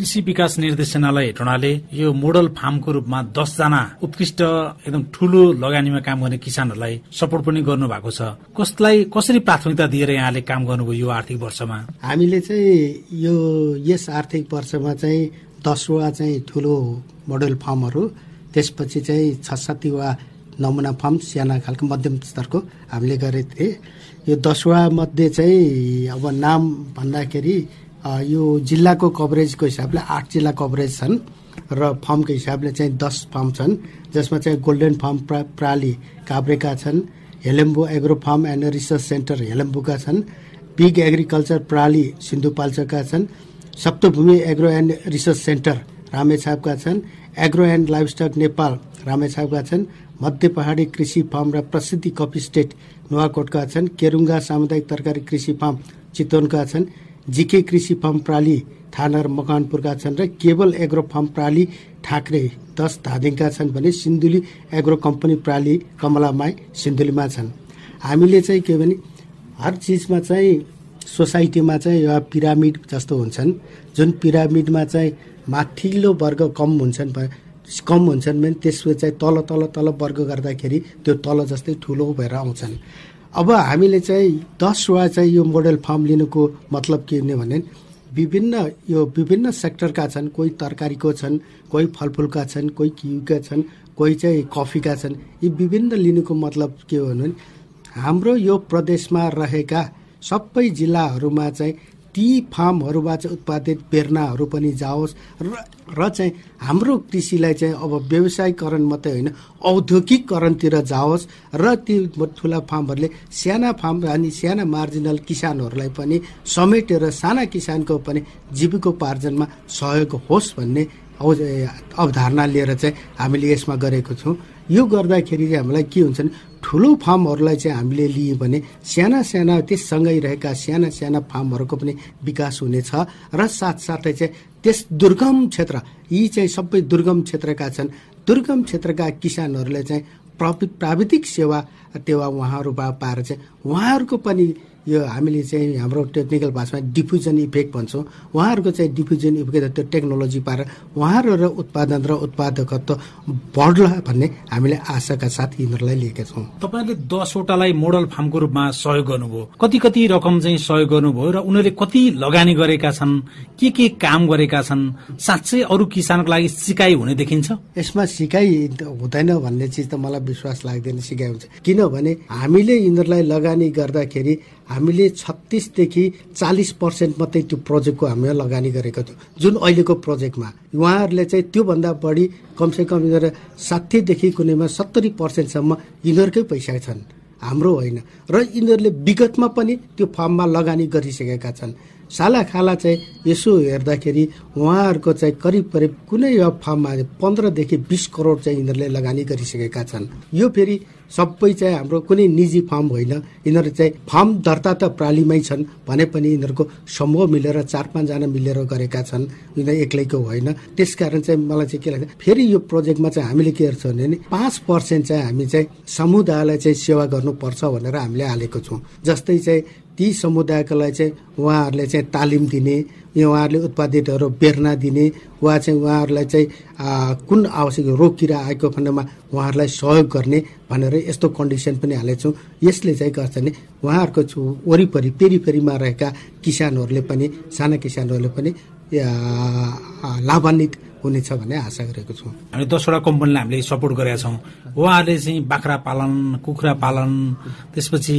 कृषि विकास निर्देशनालय ढुणाले यो मोडल फार्मको रूपमा दसजना उत्कृष्ट एकदम ठुलो लगानीमा काम गर्ने किसानहरूलाई सपोर्ट पनि गर्नु भएको छ कसलाई कसरी प्राथमिकता दिएर यहाँले काम गर्नुभयो यो आर्थिक वर्षमा हामीले चाहिँ यो यस आर्थिक वर्षमा चाहिँ दसवटा चाहिँ ठुलो मोडल फार्महरू त्यसपछि चाहिँ छ सातवटा नमुना फार्म सानो खालको मध्यम स्तरको हामीले गरेको थिएँ यो दसवटा मध्ये चाहिँ अब नाम भन्दाखेरि यो जिल्लाको कभरेजको हिसाबले आठ जिल्ला कभरेज छन् र फर्मको हिसाबले चाहिँ दस फर्म छन् जसमा चाहिँ गोल्डन फर्म प्रा प्राली काभ्रेका छन् Helambu agro farm and research centre हेलेम्बुका छन् बिग एग्रिकल्चर प्राली सिन्धुपाल्चका छन् Saptabhumi agro and research centre रामेछापका छन् एग्रो एन्ड लाइफस्टक नेपाल रामेछापका छन् मध्य पहाडी कृषि फार्म र प्रसिद्धि कफी स्टेट नुवाकोटका छन् केरुङ्गा सामुदायिक तरकारी कृषि फार्म चितवनका छन् जिके कृषि फर्म प्राली थानर मकवानपुरका छन् र केवल एग्रो फर्म प्राली ठाकरे दस धादिङका छन् भने सिन्धुली एग्रो कम्पनी प्राली कमलामाई सिन्धुलीमा छन् हामीले चाहिँ के भने हर चिजमा चाहिँ सोसाइटीमा चाहिँ एउटा पिरामिड जस्तो हुन्छन् जुन पिरामिडमा चाहिँ माथिल्लो वर्ग कम हुन्छन् कम हुन्छन् भने त्यसपछि चाहिँ तल तल तल वर्ग गर्दाखेरि त्यो तल जस्तै ठुलो भएर आउँछन् अब हामीले चाहिँ दसवटा चाहिँ यो मोडल फर्म लिनुको मतलब के हुने भने विभिन्न यो विभिन्न सेक्टरका छन् कोही तरकारीको छन् कोही फलफुलका छन् कोही किउका छन् कोही चाहिँ कफीका छन् यी विभिन्न लिनुको मतलब के हो भने हाम्रो यो प्रदेशमा रहेका सबै जिल्लाहरूमा चाहिँ ती फार्महरूबाट चाहिँ उत्पादित प्रेरणाहरू पनि जाओस् र र चाहिँ हाम्रो कृषिलाई चाहिँ अब व्यवसायीकरण मात्रै होइन औद्योगिकरणतिर जाओस् र ती ठुला फार्महरूले साना फार्म अनि साना मार्जिनल किसानहरूलाई पनि समेटेर साना किसानको पनि जीविकोपार्जनमा सहयोग होस् भन्ने अवधारणा लिएर चाहिँ हामीले यसमा गरेको छौँ यो गर्दाखेरि चाहिँ हामीलाई के हुन्छ भने ठुलो फार्महरूलाई चाहिँ हामीले लियौँ भने साना साना त्यससँगै रहेका साना साना फार्महरूको पनि विकास हुनेछ र साथसाथै चाहिँ त्यस दुर्गम क्षेत्र यी चाहिँ सबै दुर्गम क्षेत्रका छन् दुर्गम क्षेत्रका किसानहरूले चाहिँ प्रवि प्राविधिक सेवा त्यो उहाँहरूबाट पाएर चाहिँ उहाँहरूको पनि यो हामीले चाहिँ हाम्रो टेक्निकल भाषामा डिफ्युजन इफेक्ट भन्छौँ उहाँहरूको चाहिँ डिफ्युजन इफेक्ट त्यो टेक्नोलोजी पाएर उहाँहरू र उत्पादन र उत्पादकत्व बढ्ला भन्ने हामीले आशाका साथ यिनीहरूलाई लिएका छौँ तपाईँले दसवटालाई मोडल फार्मको रूपमा सहयोग गर्नुभयो कति कति रकम चाहिँ सहयोग गर्नुभयो र उनीहरूले कति लगानी गरेका छन् के के काम गरेका छन् साँच्चै अरू किसानको लागि सिकाइ हुने देखिन्छ यसमा सिकाइ हुँदैन भन्ने चिज त मलाई विश्वास लाग्दैन सिकाइ हुन्छ किनभने हामीले यिनीहरूलाई लगानी गर्दाखेरि हामीले छत्तिसदेखि चालिस पर्सेन्ट मात्रै त्यो प्रोजेक्टको हामीले लगानी गरेको थियौँ जुन अहिलेको प्रोजेक्टमा उहाँहरूले चाहिँ त्योभन्दा बढी कमसेकम यिनीहरू साठीदेखि कुनैमा सत्तरी पर्सेन्टसम्म यिनीहरूकै पैसा छन् हाम्रो होइन र यिनीहरूले विगतमा पनि त्यो फर्ममा लगानी गरिसकेका छन् सालाखाला चाहिँ यसो हेर्दाखेरि उहाँहरूको चाहिँ करिब करिब कुनै फर्ममा पन्ध्रदेखि बिस करोड चाहिँ यिनीहरूले लगानी गरिसकेका छन् यो फेरि सबै चाहिँ हाम्रो कुनै निजी फर्म होइन यिनीहरू चाहिँ फर्म दर्ता त प्रालीमै छन् भने पनि यिनीहरूको समूह मिलेर चार पाँचजना मिलेर गरेका छन् यिनीहरू एक्लैको होइन त्यस चाहिँ मलाई चाहिँ के लाग्छ फेरि यो प्रोजेक्टमा चाहिँ हामीले के हेर्छौँ भने पाँच पर्सेन्ट चाहिँ हामी चाहिँ समुदायलाई चाहिँ सेवा गर्नुपर्छ भनेर हामीले हालेको छौँ जस्तै चाहिँ ती समुदायकोलाई चाहिँ उहाँहरूले चाहिँ तालिम दिने उहाँहरूले उत्पादितहरू बेर्ना दिने वा चाहिँ उहाँहरूलाई चाहिँ कुन आवश्यक रोग किरा आएको खण्डमा उहाँहरूलाई सहयोग गर्ने भनेर यस्तो कन्डिसन पनि हालेछौँ यसले चाहिँ गर्छ भने उहाँहरूको वरिपरि पेरिफेरीमा रहेका किसानहरूले पनि साना किसानहरूले पनि लाभान्वित हुनेछ भन्ने आशा गरेको छौँ हामी दसवटा कम्पनीलाई हामीले सपोर्ट गरेका छौँ उहाँहरूले चाहिँ बाख्रा पालन कुखुरा पालन त्यसपछि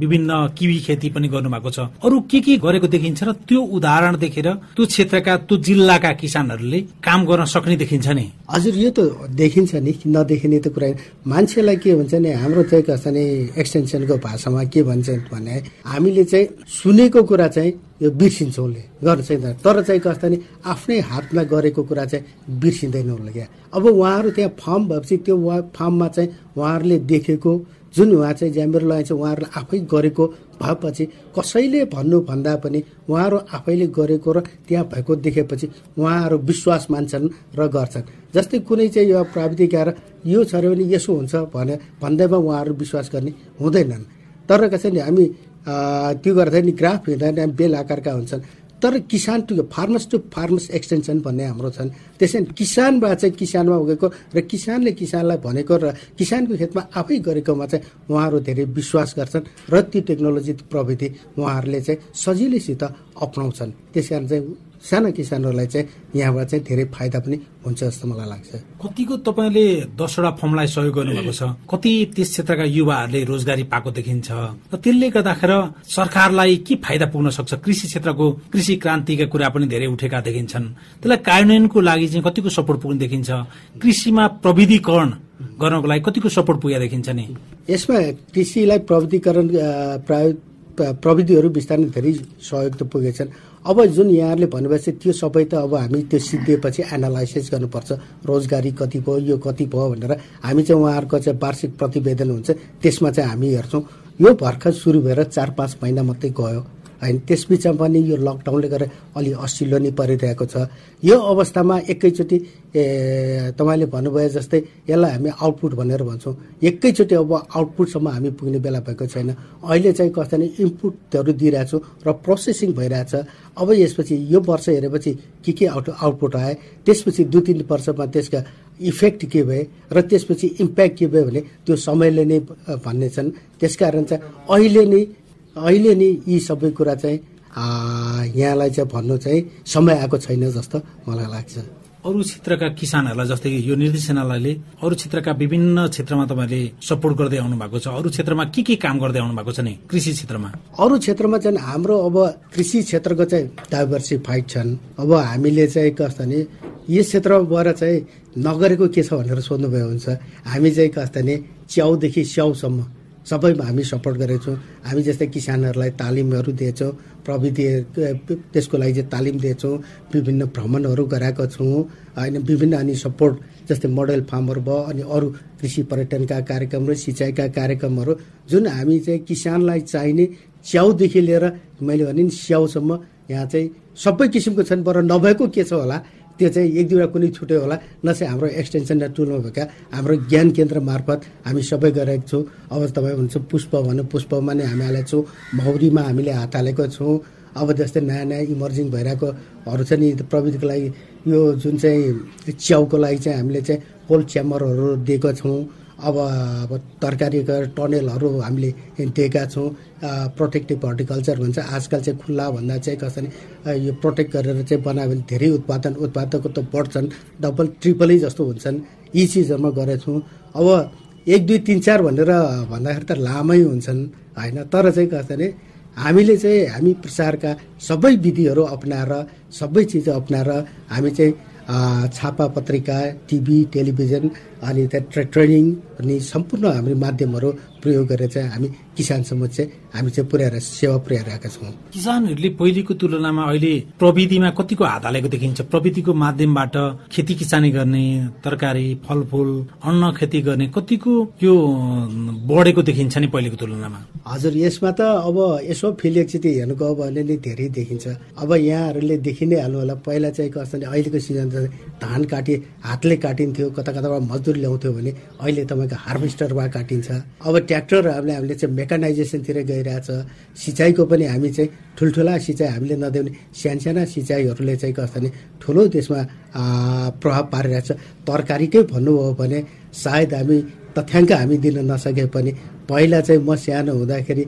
विभिन्न किवी खेती पनि गर्नुभएको छ अरू के के गरेको देखिन्छ र त्यो उदाहरण देखेर त्यो क्षेत्रका त्यो जिल्लाका किसानहरूले काम गर्न सक्ने देखिन्छ नि हजुर यो त देखिन्छ नि नदेखिने त कुरा मान्छेलाई के भन्छ नि हाम्रो चाहिँ कसरी एक्सटेन्सनको भाषामा के भन्छ भने हामीले चाहिँ सुनेको कुरा चाहिँ यो बिर्सिन्छ उसले गर्न चाहिँ तर चाहिँ कस्तो नि आफ्नै हातमा गरेको कुरा चाहिँ बिर्सिँदैन उसले क्या अब उहाँहरू त्यहाँ फर्म भएपछि त्यो वा फर्ममा चाहिँ उहाँहरूले देखेको जुन उहाँ चाहिँ ज्यामेर लगाइन्छ उहाँहरूले आफै गरेको भएपछि कसैले भन्नुभन्दा पनि उहाँहरू आफैले गरेको र त्यहाँ भएको देखेपछि उहाँहरू विश्वास मान्छन् र गर्छन् जस्तै कुनै चाहिँ यो प्राविधिक आएर यो छ भने यसो हुन्छ भने भन्दैमा उहाँहरू विश्वास गर्ने हुँदैनन् तर कसैले हामी त्यो गर्दा नि ग्राफ नि बेल आकारका हुन्छन् तर किसान to farmers to farmers extension भन्ने हाम्रो छन् त्यसै किसानबाट चाहिँ किसानमा उगेको र किसानले किसानलाई भनेको र किसानको खेतमा आफै गरेकोमा चाहिँ उहाँहरू धेरै विश्वास गर्छन् र त्यो टेक्नोलोजी प्रविधि उहाँहरूले चाहिँ सजिलैसित अप्नाउँछन् त्यस कारण चाहिँ साना किसानहरूलाई चाहिँ यहाँबाट चाहिँ धेरै फाइदा पनि हुन्छ जस्तो मलाई लाग्छ कतिको तपाईँले दसवटा फर्मलाई सहयोग गर्नुभएको छ कति त्यस क्षेत्रका युवाहरूले रोजगारी पाएको देखिन्छ र त्यसले गर्दाखेरि सरकारलाई के फाइदा पुग्न सक्छ कृषि क्षेत्रको कृषि क्रान्तिका कुरा पनि धेरै उठेका देखिन्छन् त्यसलाई कार्यान्वयनको लागि चाहिँ कतिको सपोर्ट पुग्ने देखिन्छ कृषिमा प्रविधिकरण गर्नको लागि कतिको सपोर्ट पुगेका देखिन्छ नि यसमा कृषिलाई प्रविधिकरण प्रविधिहरू बिस्तारै धेरै सहयोग त पुगेछन् अब जुन यहाँहरूले भनेपछि त्यो सबै त अब हामी त्यो सिद्धिएपछि एनालाइसिस गर्नुपर्छ रोजगारी कति भयो यो कति भयो भनेर हामी चाहिँ उहाँहरूको चाहिँ वार्षिक प्रतिवेदन हुन्छ त्यसमा चाहिँ हामी हेर्छौँ यो भर्खर सुरु भएर चार पाँच महिना मात्रै गयो होइन त्यसबिचमा पनि यो लकडाउनले गर्दा अलि असिलो नै परिरहेको छ यो अवस्थामा एकैचोटि तपाईँले भन्नुभयो जस्तै यसलाई हामी आउटपुट भनेर भन्छौँ एकैचोटि अब आउटपुटसम्म हामी पुग्ने बेला भएको छैन अहिले चाहिँ कस्तो नै इनपुटहरू दिइरहेछौँ र प्रोसेसिङ भइरहेछ अब यसपछि यो वर्ष हेरेपछि के के आउट आउटपुट आए त्यसपछि दुई तिन वर्षमा त्यसका इफेक्ट के भए र त्यसपछि इम्प्याक्ट के भयो भने त्यो समयले नै भन्नेछन् त्यसकारण चाहिँ अहिले नै अहिले नि यी सबै कुरा चाहिँ यहाँलाई चाहिँ भन्नु चाहिँ समय आएको छैन जस्तो मलाई लाग्छ अरू क्षेत्रका किसानहरूलाई जस्तै कि यो निर्देशनालयले अरू क्षेत्रका विभिन्न क्षेत्रमा तपाईँले सपोर्ट गर्दै आउनु भएको छ अरू क्षेत्रमा के के काम गर्दै आउनु भएको छ नि कृषि क्षेत्रमा अरू क्षेत्रमा चाहिँ हाम्रो अब कृषि क्षेत्रको चाहिँ डाइभर्सिफाइड छन् अब हामीले चाहिँ कस्तो नि यस क्षेत्रमा गएर चाहिँ नगरेको के छ भनेर सोध्नुभयो हुन्छ हामी चाहिँ कस्तो नि च्याउदेखि स्याउसम्म सबैमा हामी सपोर्ट छौँ हामी जस्तै किसानहरूलाई तालिमहरू दिएछौँ प्रविधि त्यसको लागि चाहिँ तालिम दिएछौँ विभिन्न भ्रमणहरू गराएको छौँ होइन विभिन्न अनि सपोर्ट जस्तै मोडल फार्महरू भयो अनि अरू कृषि पर्यटनका कार्यक्रमहरू सिँचाइका कार्यक्रमहरू जुन हामी चाहिँ किसानलाई चाहिने च्याउदेखि लिएर मैले भने नि स्याउसम्म यहाँ चाहिँ सबै किसिमको छन् बर नभएको के छ होला त्यो चाहिँ एक दुईवटा कुनै छुट्यो होला न चाहिँ हाम्रो एक्सटेन्सन र टुलमा भएका हाम्रो ज्ञान केन्द्र मार्फत हामी सबै गरेको छौँ अब तपाईँ भन्छ पुष्प भन्नु पुष्पमा नै हामी हालेको छौँ भौरीमा हामीले हात हालेको छौँ अब जस्तै नयाँ नयाँ इमर्जिङ भइरहेकोहरू छ नि प्रविधिको लागि यो जुन चाहिँ च्याउको लागि चाहिँ हामीले चाहिँ कोल्ड च्याम्बरहरू दिएको छौँ अब अब तरकारीका टनेलहरू हामीले दिएका छौँ प्रोटेक्टिभ हर्टिकल्चर भन्छ आजकल चाहिँ खुल्ला भन्दा चाहिँ कसरी यो प्रोटेक्ट गरेर चाहिँ बनायो भने धेरै उत्पादन उत्पादकको त बढ्छन् डबल ट्रिपलै जस्तो हुन्छन् यी चिजहरूमा छौँ अब एक दुई तिन चार भनेर भन्दाखेरि त लामै हुन्छन् होइन तर चाहिँ कसरी हामीले चाहिँ हामी प्रसारका सबै विधिहरू अप्नाएर सबै चिज अप्नाएर हामी चाहिँ छापा पत्रिका टिभी टेलिभिजन अनि त्यहाँ ट्रे ट्रेनिङ अनि सम्पूर्ण हाम्रो माध्यमहरू प्रयोग गरेर चाहिँ हामी किसान समक्ष हामी चाहिँ पुर्याएर सेवा पुर्याइरहेका छौँ किसानहरूले पहिलेको तुलनामा अहिले प्रविधिमा कतिको हात हालेको देखिन्छ प्रविधिको माध्यमबाट खेती किसानी गर्ने तरकारी फलफुल अन्न खेती गर्ने कतिको यो बढेको देखिन्छ नि पहिलेको तुलनामा हजुर यसमा त अब यसो फिलेक्सिटी हेर्नु हेर्नुको अब नि धेरै देखिन्छ अब यहाँहरूले देखि नै हाल्नु होला पहिला चाहिँ कस्तो अहिलेको सिजन धान काटे हातले काटिन्थ्यो कता कताबाट मजदुर ल्याउँथ्यो भने अहिले तपाईँको हार्भेस्टरमा काटिन्छ अब ट्र्याक्टरहरूले हामीले चाहिँ मेकानाइजेसनतिर गइरहेछ सिँचाइको पनि हामी चाहिँ ठुल्ठुला सिँचाइ हामीले नदिउने सानो सिँचाइहरूले चाहिँ कस्तो नि ठुलो त्यसमा प्रभाव पारिरहेछ तरकारीकै भन्नुभयो भने सायद हामी तथ्याङ्क हामी दिन नसके पनि पहिला चाहिँ म सानो हुँदाखेरि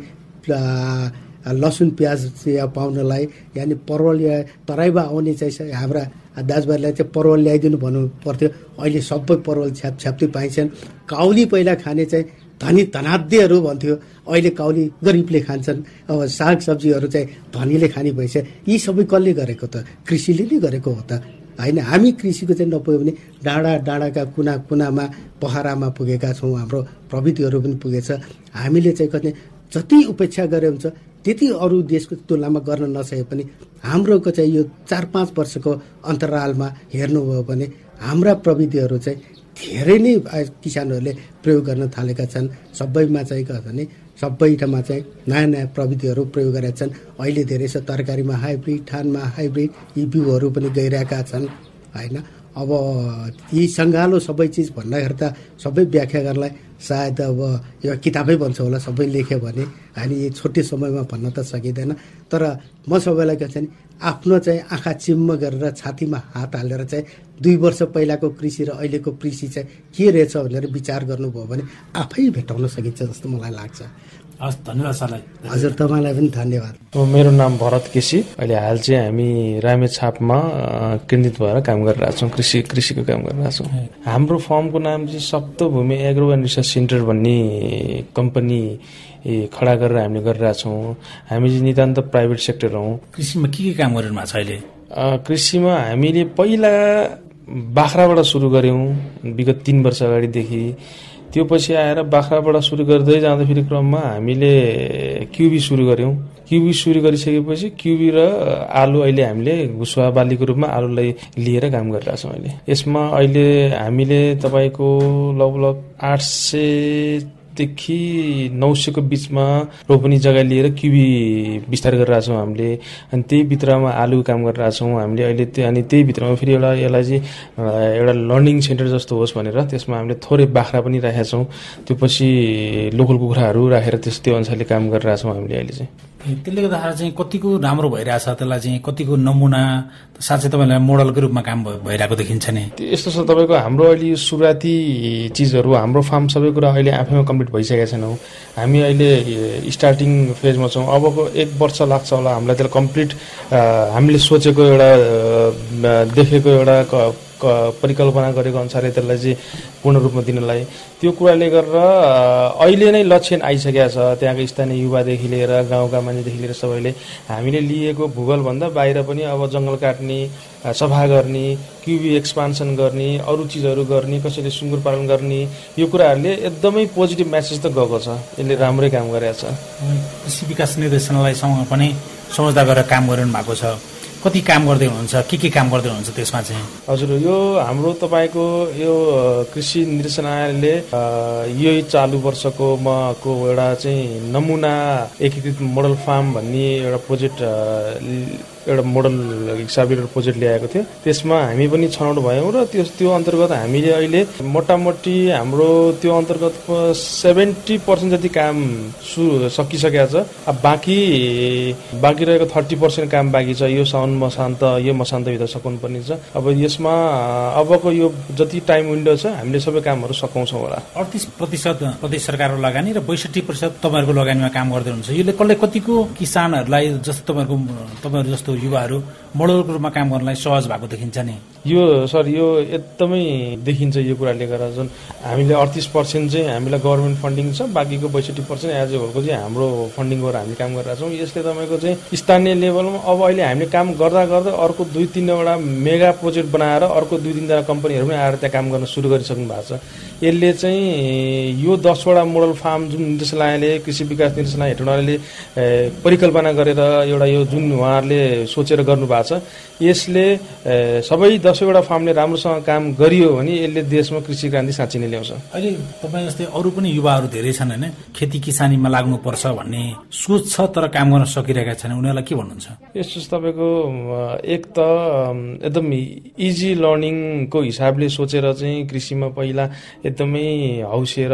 लसुन प्याज पाउनलाई यानि परवल या तराईमा आउने चाहिँ हाम्रा दाजुभाइलाई चाहिँ परवल ल्याइदिनु भन्नु पर्थ्यो अहिले सबै परवल छ्याप छ्याप्ती पाइन्छन् काउली पहिला खाने चाहिँ धनी धनाध्यहरू भन्थ्यो अहिले काउली गरिबले खान्छन् अब सागसब्जीहरू चाहिँ धनीले खाने भइसक्यो यी सबै कसले गरेको त कृषिले नै गरेको हो त होइन हामी कृषिको चाहिँ नपुग्यो भने डाँडा डाँडाका कुना कुनामा पहरामा पुगेका छौँ हाम्रो प्रविधिहरू पनि पुगेछ हामीले चाहिँ कति जति उपेक्षा गरे हुन्छ त्यति अरू देशको तुलनामा गर्न नसके पनि हाम्रोको चाहिँ यो चार पाँच वर्षको अन्तरालमा हेर्नुभयो भने हाम्रा प्रविधिहरू चाहिँ धेरै नै किसानहरूले प्रयोग गर्न थालेका छन् सबैमा चाहिँ के भने सबै ठाउँमा चाहिँ नयाँ नयाँ प्रविधिहरू प्रयोग गरेका छन् अहिले धेरै छ तरकारीमा हाइब्रिड थानमा हाइब्रिड यी बिउहरू पनि गइरहेका छन् होइन अब यी सङ्घालो सबै चिज भन्दाखेरि त सबै व्याख्या गर्नलाई सायद अब यो किताबै भन्छ होला सबै लेख्यो भने हामी छोटो समयमा भन्न त सकिँदैन तर म सबैलाई के छ नि आफ्नो चाहिँ आँखा चिम्म गरेर छातीमा हात हालेर चाहिँ दुई वर्ष पहिलाको कृषि र अहिलेको कृषि चाहिँ के रहेछ भनेर विचार गर्नुभयो भने आफै भेटाउन सकिन्छ जस्तो मलाई लाग्छ हस् धन्यवाद सरलाई हजुर तपाईँलाई पनि धन्यवाद मेरो नाम भरत केसी अहिले हाल चाहिँ हामी रामेछापमा केन्द्रित भएर काम गरिरहेछौँ कृषि कृषिको काम गरिरहेछौँ हाम्रो फर्मको नाम चाहिँ Saptabhumi agro and research centre भन्ने कम्पनी खडा गरेर हामीले गरिरहेछौँ हामी चाहिँ नितान्त प्राइभेट सेक्टर हौँ कृषिमा के के काम गरिरहनु भएको छ अहिले कृषिमा हामीले पहिला बाख्राबाट सुरु गऱ्यौँ विगत तिन वर्ष अगाडिदेखि त्यो पछि आएर बाख्राबाट सुरु गर्दै जाँदाखेरि क्रममा हामीले क्युबी सुरु गऱ्यौँ क्युबी सुरु गरिसकेपछि क्युबी र आलु अहिले हामीले घुसुवा बालीको रूपमा आलुलाई लिएर काम छौँ अहिले यसमा अहिले हामीले तपाईँको लगभग आठ सय देखि नौ सयको बिचमा रोपनी जग्गा लिएर क्युबी विस्तार गरिरहेको हामीले अनि त्यही भित्रमा आलु काम गरिरहेको छौँ हामीले अहिले त्यो अनि त्यही भित्रमा फेरि एउटा यसलाई चाहिँ एउटा लर्निङ सेन्टर जस्तो होस् भनेर त्यसमा हामीले थोरै बाख्रा पनि राखेका छौँ त्यो पछि लोकल कुखुराहरू राखेर त्यस त्यो अनुसारले काम गरिरहेछौँ हामीले अहिले चाहिँ त्यसले गर्दाखेरि चाहिँ कतिको राम्रो भइरहेछ त्यसलाई चाहिँ कतिको नमुना साँच्चै तपाईँलाई मोडलको रूपमा काम भइरहेको देखिन्छ नि यस्तो छ तपाईँको हाम्रो अहिले यो सुरुवाती चिजहरू हाम्रो फार्म सबै कुरा अहिले आफैमा कम्प्लिट भइसकेका छैनौँ हामी अहिले स्टार्टिङ फेजमा छौँ अबको एक वर्ष लाग्छ होला हामीलाई त्यसलाई कम्प्लिट हामीले सोचेको एउटा देखेको एउटा परिकल्पना गरेको अनुसारले त्यसलाई चाहिँ पूर्ण रूपमा दिनलाई त्यो कुराले गरेर अहिले नै लक्षण आइसकेको छ त्यहाँको स्थानीय युवादेखि लिएर गाउँका मान्छेदेखि लिएर सबैले हामीले लिएको भूगोलभन्दा बाहिर पनि अब जङ्गल काट्ने सफा गर्ने क्युबी एक्सपान्सन गर्ने अरू चिजहरू गर्ने कसैले सुँगुर पालन गर्ने यो कुराहरूले एकदमै पोजिटिभ म्यासेज त गएको छ यसले राम्रै काम गरेको छ कृषि विकास निर्देशनालयसँग पनि सोच्दा गरेर काम गरिनु भएको छ कति काम गर्दै हुनुहुन्छ के के काम गर्दै हुनुहुन्छ त्यसमा चाहिँ हजुर यो हाम्रो तपाईँको यो कृषि निर्देशनालयले यही चालु वर्षको मको एउटा चाहिँ नमुना एकीकृत मोडल फार्म भन्ने एउटा प्रोजेक्ट एउटा मोडल हिसाबले एउटा प्रोजेक्ट ल्याएको थियो त्यसमा हामी पनि छनौट भयौँ र त्यो त्यो अन्तर्गत हामीले अहिले मोटामोटी हाम्रो त्यो अन्तर्गत सेभेन्टी पर्सेन्ट जति काम सु सकिसकेको छ अब बाँकी बाँकी रहेको थर्टी पर्सेन्ट काम बाँकी छ यो साउन मसान्त यो मसान्तभित्र सकाउनुपर्ने छ अब यसमा अबको यो जति टाइम विन्डो छ हामीले सबै कामहरू सकाउँछौँ होला अडतिस प्रतिशत प्रदेश सरकारको लगानी र बैसठी प्रतिशत तपाईँहरूको लगानीमा काम गर्दै हुन्छ यसले कसले कतिको किसानहरूलाई जस्तो तपाईँहरूको तपाईँहरू जस्तो युवाहरू मोडलको रूपमा काम गर्नलाई सहज भएको देखिन्छ नि यो सर यो एकदमै देखिन्छ यो कुराले गर्दा जुन हामीले अडतिस पर्सेन्ट चाहिँ हामीलाई गभर्मेन्ट फन्डिङ छ बाँकीको बैसठी पर्सेन्ट एज ए होलको चाहिँ हाम्रो फन्डिङ गरेर हामी काम गरिरहेको छौँ यसले तपाईँको चाहिँ स्थानीय लेभलमा अब अहिले हामीले काम गर्दा गर्दै अर्को दुई तिनवटा मेगा प्रोजेक्ट बनाएर अर्को दुई तिनजना कम्पनीहरू पनि आएर त्यहाँ काम गर्न सुरु गरिसक्नु भएको छ यसले चाहिँ यो दसवटा मोडल फार्म जुन निर्देशालयले कृषि विकास निर्देशालय हेटौँडाले परिकल्पना गरेर एउटा यो जुन उहाँहरूले सोचेर गर्नुभएको भएको छ यसले सबै दसैँवटा फार्मले राम्रोसँग काम गरियो भने यसले देशमा कृषि क्रान्ति साँच्ची नै ल्याउँछ अहिले तपाईँ जस्तै अरू पनि युवाहरू धेरै छन् होइन खेती किसानीमा लाग्नुपर्छ भन्ने सोच छ तर काम गर्न सकिरहेका छैन उनीहरूलाई के भन्नुहुन्छ यस्तो तपाईँको एक त एकदम इजी लर्निङको हिसाबले सोचेर चाहिँ कृषिमा पहिला एकदमै हौसिएर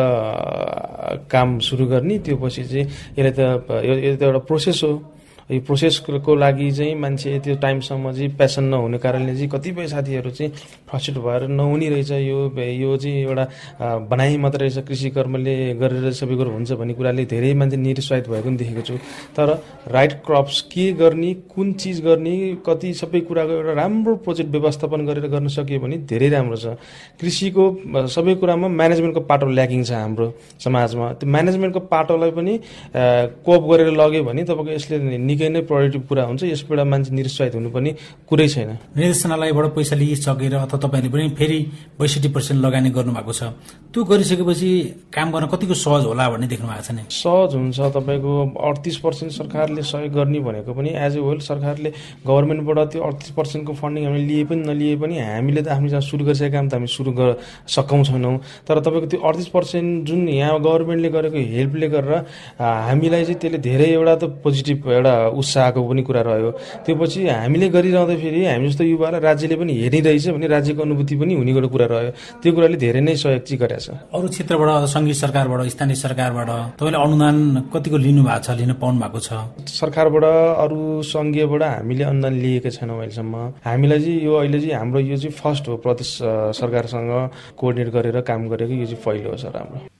काम सुरु गर्ने त्यो पछि चाहिँ यसलाई त यो त एउटा प्रोसेस हो यो प्रोसेसको लागि चाहिँ मान्छे त्यो टाइमसम्म चाहिँ पेसन नहुने कारणले चाहिँ कतिपय साथीहरू चाहिँ फ्रस्ट्रेट भएर नहुने रहेछ यो यो चाहिँ एउटा भनाइ मात्र रहेछ कृषि कर्मले गरेर सबै कुरो हुन्छ भन्ने कुराले धेरै मान्छे निरुत्साहित भएको पनि देखेको छु तर राइट क्रप्स के गर्ने कुन चिज गर्ने कति सबै कुराको एउटा राम्रो प्रोजेक्ट व्यवस्थापन गरेर गर्न सकियो भने धेरै राम्रो छ कृषिको सबै कुरामा म्यानेजमेन्टको पाटो ल्याकिङ छ हाम्रो समाजमा त्यो म्यानेजमेन्टको पाटोलाई पनि कोप गरेर लग्यो भने तपाईँको यसले निकै नै प्रायोरिटी पुरा हुन्छ यसबाट मान्छे निरुत्साहित हुनु पनि कुरै छैन निर्देशनालयबाट पैसा लिइसकेर अथवा तपाईँले पनि फेरि बैसठी पर्सेन्ट लगानी गर्नुभएको छ त्यो गरिसकेपछि काम गर्न कतिको सहज होला भन्ने देख्नु भएको छ नि सहज हुन्छ तपाईँको अडतिस पर्सेन्ट सरकारले सहयोग गर्ने भनेको पनि एज ए होल सरकारले गभर्मेन्टबाट त्यो अडतिस पर्सेन्टको फन्डिङ हामीले लिए पनि नलिए पनि हामीले त आफ्नो जहाँ सुरु गरिसकेको काम त हामी सुरु गर सकाउँ तर तपाईँको त्यो अडतिस पर्सेन्ट जुन यहाँ गभर्मेन्टले गरेको हेल्पले गरेर हामीलाई चाहिँ त्यसले धेरै एउटा त पोजिटिभ एउटा उत्साहको पनि कुरा रह्यो त्यो पछि हामीले गरिरहँदाखेरि हामी जस्तो युवालाई राज्यले पनि हेरिरहेछ भने राज्यको अनुभूति पनि हुने एउटा कुरा रह्यो त्यो कुराले धेरै नै सहयोग चाहिँ गरेको छ अरू क्षेत्रबाट सङ्घीय सरकारबाट स्थानीय सरकारबाट तपाईँले अनुदान कतिको लिनु भएको छ लिन पाउनु भएको छ सरकारबाट अरू सङ्घीयबाट हामीले अनुदान लिएका छैनौँ अहिलेसम्म हामीलाई चाहिँ यो अहिले चाहिँ हाम्रो यो चाहिँ फर्स्ट हो प्रदेश सरकारसँग कोअर्डिनेट गरेर काम गरेको यो चाहिँ पहिलो हो सर हाम्रो